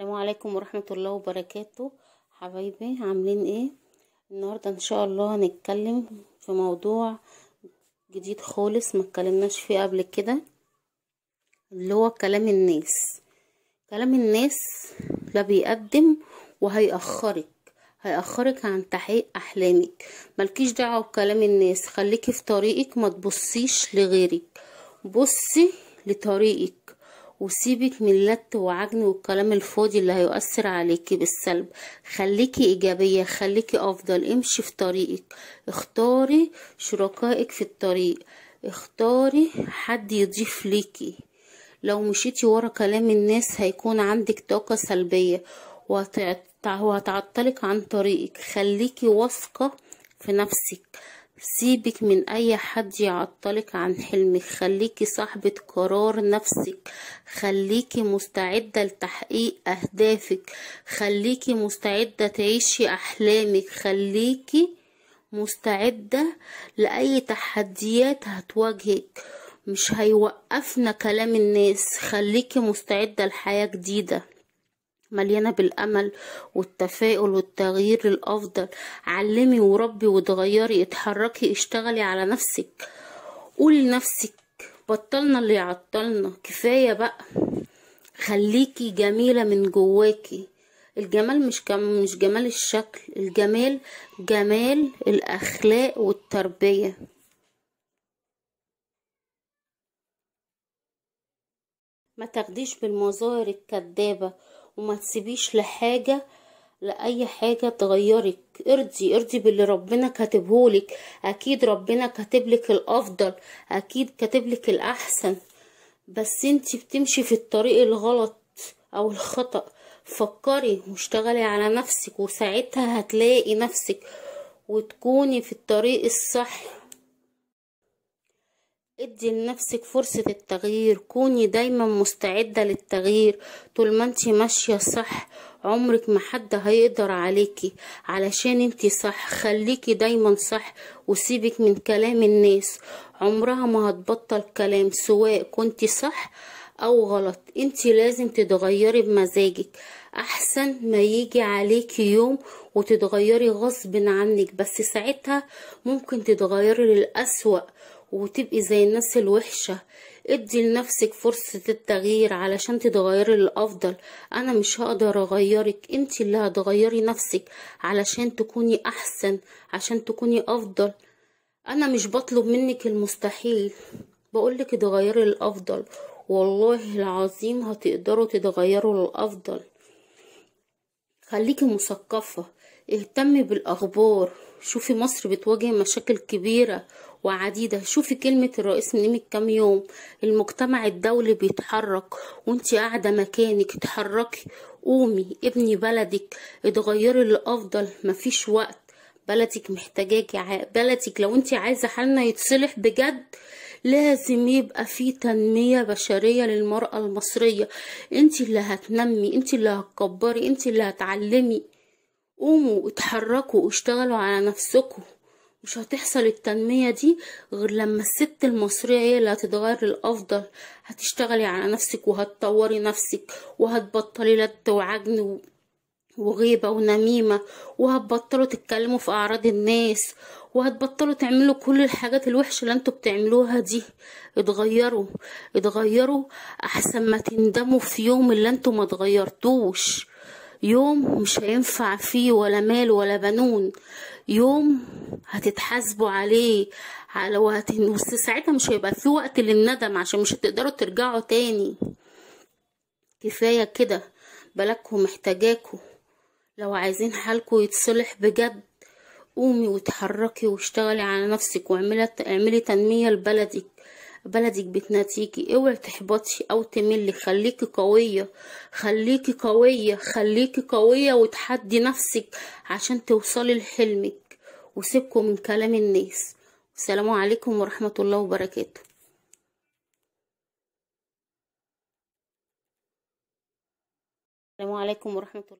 السلام عليكم ورحمة الله وبركاته حبايبي عاملين ايه النهاردة ان شاء الله هنتكلم في موضوع جديد خالص ما اتكلمناش فيه قبل كده اللي هو كلام الناس كلام الناس لا بيقدم وهيأخرك هيأخرك عن تحقيق أحلامك ملكيش دعوة بكلام الناس خليكي في طريقك ما تبصيش لغيرك بصي لطريقك وسيبك من اللت وعجن والكلام الفاضي اللي هيؤثر عليكي بالسلب خليكي إيجابية خليكي أفضل امشي في طريقك اختاري شركائك في الطريق اختاري حد يضيف ليكي لو مشيتي ورا كلام الناس هيكون عندك طاقة سلبية وهتعطلك عن طريقك خليكي واثقة في نفسك سيبك من اي حد يعطلك عن حلمك خليكي صاحبة قرار نفسك خليكي مستعدة لتحقيق اهدافك خليكي مستعدة تعيشي احلامك خليكي مستعدة لأي تحديات هتواجهك مش هيوقفنا كلام الناس خليكي مستعدة لحياة جديدة مليانة بالأمل والتفاؤل والتغيير للأفضل علمي وربي وتغيري اتحركي اشتغلي على نفسك قولي لنفسك بطلنا اللي يعطلنا كفاية بقى خليكي جميلة من جواكي الجمال مش كم مش جمال الشكل الجمال جمال الأخلاق والتربية ما تاخديش بالمظاهر الكدابة وما تسيبيش لحاجة لأي حاجة تغيرك ارضي ارضي باللي ربنا كاتبهولك أكيد ربنا كاتبلك الأفضل أكيد كاتبلك الأحسن بس انتي بتمشي في الطريق الغلط أو الخطأ فكري واشتغلي على نفسك وساعتها هتلاقي نفسك وتكوني في الطريق الصح ادي لنفسك فرصة التغيير كوني دايما مستعدة للتغيير طول ما انت ماشية صح عمرك ما حد هيقدر عليكي علشان انت صح خليكي دايما صح وسيبك من كلام الناس عمرها ما هتبطل كلام سواء كنت صح او غلط انت لازم تتغيري بمزاجك احسن ما يجي عليكي يوم وتتغيري غصب عنك بس ساعتها ممكن تتغيري للأسوأ وتبقي زي الناس الوحشة ادي لنفسك فرصة التغيير علشان تتغيري للأفضل أنا مش هقدر أغيرك انت اللي هتغيري نفسك علشان تكوني أحسن عشان تكوني أفضل أنا مش بطلب منك المستحيل بقولك اتغيري للأفضل والله العظيم هتقدروا تتغيروا للأفضل خليكي مثقفة اهتمي بالأخبار شوفي مصر بتواجه مشاكل كبيرة وعديدة شوفي كلمة الرئيس نمت كام يوم المجتمع الدولي بيتحرك وانتي قاعدة مكانك اتحركي قومي ابني بلدك اتغيري لأفضل مفيش وقت بلدك محتاجاكي بلدك لو انت عايزة حالنا يتصلح بجد لازم يبقى في تنمية بشرية للمرأة المصرية انت اللي هتنمي انت اللي هتكبري انت اللي هتعلمي قوموا اتحركوا اشتغلوا على نفسكم مش هتحصل التنمية دي غير لما الست المصرية هي اللي هتتغير للأفضل هتشتغلي على نفسك وهتطوري نفسك وهتبطلي لد وعجن وغيبة ونميمة وهتبطلوا تتكلموا في أعراض الناس وهتبطلوا تعملوا كل الحاجات الوحشة اللي انتوا بتعملوها دي اتغيروا اتغيروا أحسن ما تندموا في يوم اللي انتوا ما اتغيرتوش يوم مش هينفع فيه ولا مال ولا بنون يوم هتتحاسبوا عليه على وقت بس ساعتها مش هيبقى في وقت للندم عشان مش هتقدروا ترجعوا تاني كفاية كده بلاكوا محتاجاكوا لو عايزين حالكوا يتصلح بجد قومي وتحركي واشتغلي على نفسك واعملي تنمية لبلدك بلدك بتناديكي اوعي تحبطي او تملي خليكي قوية خليكي قوية خليكي قوية وتحدي نفسك عشان توصلي لحلمك وسيبكوا من كلام الناس السلام عليكم ورحمة الله وبركاته السلام عليكم ورحمة الله